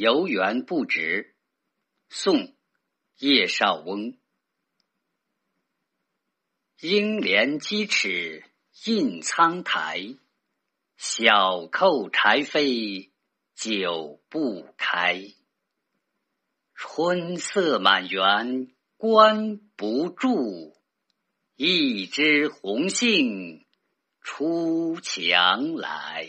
游园不值。宋·叶绍翁。应怜屐齿印苍苔，小扣柴扉久不开。春色满园关不住，一枝红杏出墙来。